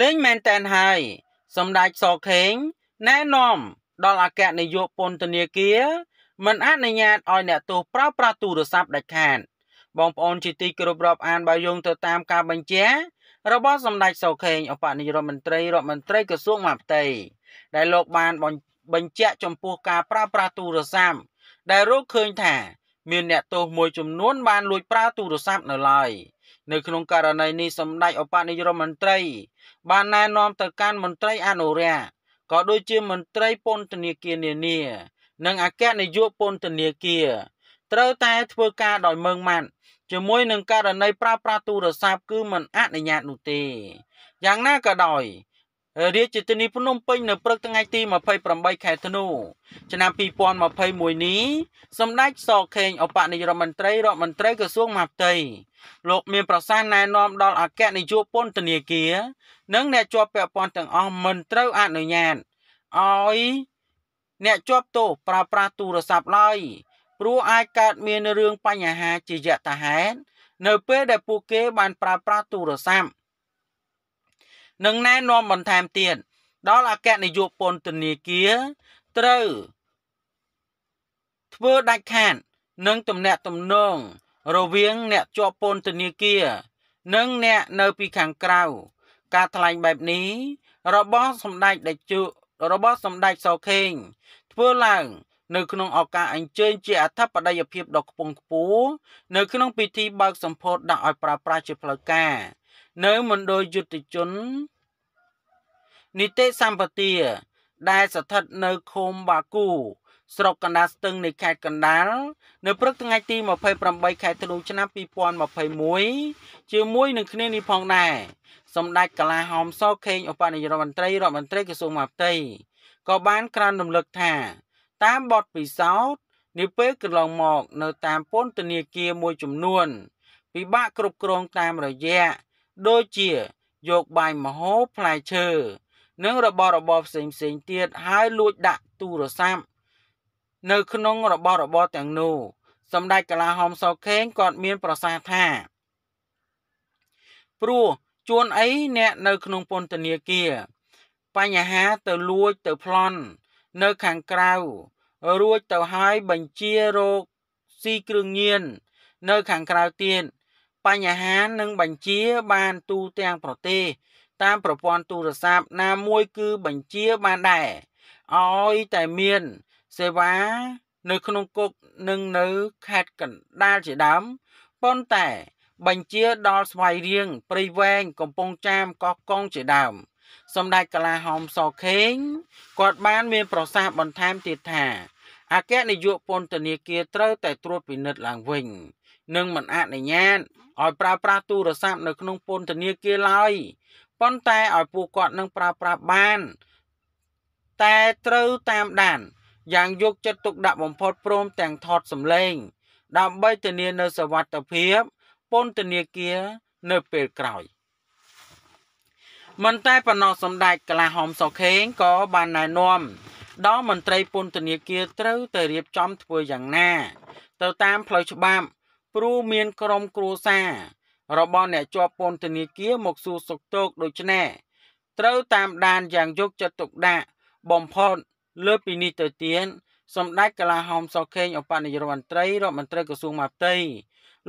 លេងមែនតែនហើយសម្ដេចសខេងណែនាំដល់អគ្គនាយកពន្ធនាគារមិនអនុញ្ញាតឲ្យអ្នកទោសប្រើប្រាស់ទូរស័ព្ទដាច់ខាត បងប្អូនជាទីគោរពរាប់អានបើយោងទៅតាមការបញ្ជារបស់សម្ដេចសខេងអបនាយករដ្ឋមន្ត្រីរដ្ឋមន្ត្រីក្រសួងមហាផ្ទៃដែលលោកបានបញ្ជាក់ចំពោះការប្រើប្រាស់ទូរស័ព្ទដែលរកឃើញថាមានអ្នកទោសមួយចំនួនបានលួចប្រើទូរស័ព្ទនៅឡើយ។នៅក្នុងករណីនេះសម្ដេចឧបនាយករដ្ឋមន្ត្រីបានណែនាំទៅកាន់មន្ត្រីអនុរាជក៏ដូចជាមន្ត្រីពន្ធនាគារនានា និងអគ្គនាយកពន្ធនាគារត្រូវតែធ្វើការដោយម៉ឺងម៉ាត់ជាមួយនឹងករណីប្រើប្រាស់ទូរស័ព្ទគឺមិនអនុញ្ញាតនោះទេយ៉ាងណាក៏ដោយរាជធានីភ្នំពេញនៅព្រឹកថ្ងៃទី28ខែធ្នូឆ្នាំ2021នេះសម្ដេចសខេងអបនាយករដ្ឋមន្ត្រីរដ្ឋមន្ត្រីក្រសួងមហាផ្ទៃលោកមានប្រសាសន៍ណែនាំដល់អគ្គនាយកពន្ធនាគារនិង អ្នកជាប់ពាក់ព័ន្ធទាំងអស់មិនត្រូវអនុញ្ញាតឲ្យអ្នកជាប់ទោសប្រើប្រាស់ទូរស័ព្ទឡើយព្រោះអាចកើតមានរឿងបញ្ហាជាយថាហេតុនៅពេលដែលពួកគេបានប្រើប្រាស់ទូរស័ព្ទនិងណែនាំបន្ថែមទៀតដល់អគ្គនាយកពន្ធនាគារត្រូវធ្វើដាច់ខាតនិងទំនាក់ទំនង រវាងអ្នកជាប់ពន្ធនាគារនិងអ្នកនៅពីខាងក្រៅការថ្លែងបែបនេះរបស់សម្ដេចដេជរបស់សម្ដេចសខេង ធ្វើឡើងនៅក្នុងឱកាសអញ្ជើញជាអធិបតីភាពដ៏ខ្ពង់ខ្ពស់នៅក្នុងពិធីបើកសម្ពោធដាក់ឲ្យប្រើប្រាស់ជាផ្លូវការនៅមណ្ឌលយុទ្ធជននីតិសម្បទាដែលស្ថិតនៅខូមបាគូ ស្រុកកណ្ដាលស្ទឹង នៃខេត្តកណ្ដាលនៅព្រឹកថ្ងៃទី28ខែធ្នូឆ្នាំ2021ជាមួយនឹងគ្នានេះផង ដែរសម្ដេចកាឡាហោមសខេងឧបនាយករដ្ឋមន្ត្រីរដ្ឋមន្ត្រីក្រសួងមហាផ្ទៃក៏បាន ក្រានរំលឹកថាតាមបទពិសោធន៍នាពេលកន្លងមក នៅ តាមពន្ធនាគារមួយចំនួនពិបាកគ្រប់គ្រងតាមរយៈដូចជាយកបាយមហោផ្លែឈើនិងរបស់របរផ្សេងផ្សេងទៀតហើយលួចដាក់ទូរស័ព្ទនៅ ក្នុងរបស់របរទាំងនោះសម្ដេចកាឡាហោមសខេងគាត់មានប្រសាសន៍ថាព្រោះជួនអីអ្នកនៅ ក្នុងពន្ធនាគារបញ្ហាទៅលួចទៅប្លន់នៅខាងក្រៅរួចទៅហើយបញ្ជារោគស៊ីគ្រឿងញៀននៅខាងក្រៅទៀតបញ្ហានឹងបញ្ជាបានទូទាំងប្រទេស តាមប្រព័ន្ធទូរស័ព្ទណាមួយគឺបញ្ជាបានដែរឲ្យតែមានសេវា នៅក្នុងគុកនិងនៅខេត្តកណ្ដាលជាដើមប៉ុន្តែបញ្ជាដល់ស្វាយរៀង ព្រៃវែងកំពង់ចាមកោះកុងជាដើមសម្ដេចកាឡាហោមសខេងគាត់បានមាន ប្រសាសន៍បន្ថែមទៀតថាអគ្គនាយកពន្ធនាគារត្រូវតែត្រួតពិនិត្យឡើងវិញនិងមិនអនុញ្ញាតឲ្យប្រើប្រាស់ទូរស័ព្ទនៅក្នុងពន្ធនាគារឡើយប៉ុន្តែឲ្យពួកគាត់នឹងប្រើប្រាស់បាន តែត្រូវតាមដានយ៉ាងយកចិត្តទុកដាក់បំផុតព្រមទាំងថតសម្លេង ដើម្បីធានានូវសวัสดิភាពពន្ធនាគារនៅពេលក្រោយ មិនតែប៉ុណ្ណោះសម្ដេចកលាហមសុខេងក៏បានណែនាំដល់មន្ត្រីពន្ធនាគារត្រូវតែរៀបចំធ្វើយ៉ាងណា ទៅតាមផ្លូវច្បាប់គ្រូមានក្រុមគ្រួសាររបស់អ្នកជាប់ពន្ធនាគារមកសួរសុខទុក្ខដូច្នេះត្រូវតាមដានយ៉ាងយកចិត្តទុកដាក់បំផុតលើពីនេះទៅទៀតសម្ដេចកលាហោមសុខេងឧបនាយករដ្ឋមន្ត្រីរដ្ឋមន្ត្រីក្រសួងមហាផ្ទៃ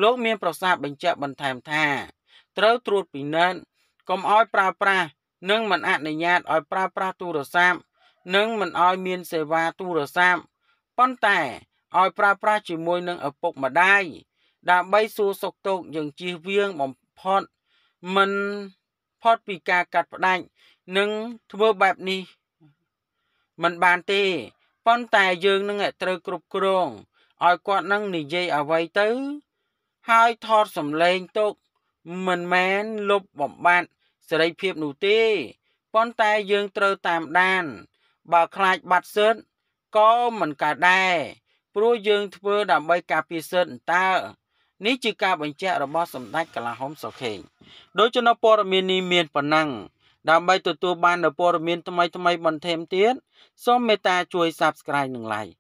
លោកមានប្រសាសន៍បញ្ជាក់បន្ថែមថាត្រូវត្រួតពិនិត្យកុំឲ្យប្រើប្រាស់និងមិនអនុញ្ញាតឲ្យប្រើប្រាស់ទូរស័ព្ទនិងមិនឲ្យមានសេវាទូរស័ព្ទប៉ុន្តែឲ្យប្រើប្រាស់ជាមួយនឹងឪពុកម្ដាយដើម្បីសួរសុខទុក្ខយើងជៀសវាងបំផុតមិនផុតពីការកាត់ផ្តាច់និងធ្វើបែបនេះมันបានទេប៉ុន្តែយើងនឹងត្រូវគ្រប់គ្រងឲ្យគាត់នឹងនិយាយអ្វីទៅហើយថតសំឡេងទុក មិនមែនលុបបំបាត់សេរីភាពនោះទេប៉ុន្តែយើងត្រូវតាមដាន បើខ្លាចបាត់សិទ្ធក៏មិនកើតដែរព្រោះយើងធ្វើដើម្បីការពារសិទ្ធតើនេះជាការបញ្ជាក់របស់សម្ដេចកាឡាហុំសុខេងដូច្នោះព័ត៌មាននេះមានប៉ុណ្ណឹងដើម្បីទទួលបាននូវព័ត៌មានថ្មីៗបន្ថែមទៀតសូមមេត្តាជួយ Subscribe និង Like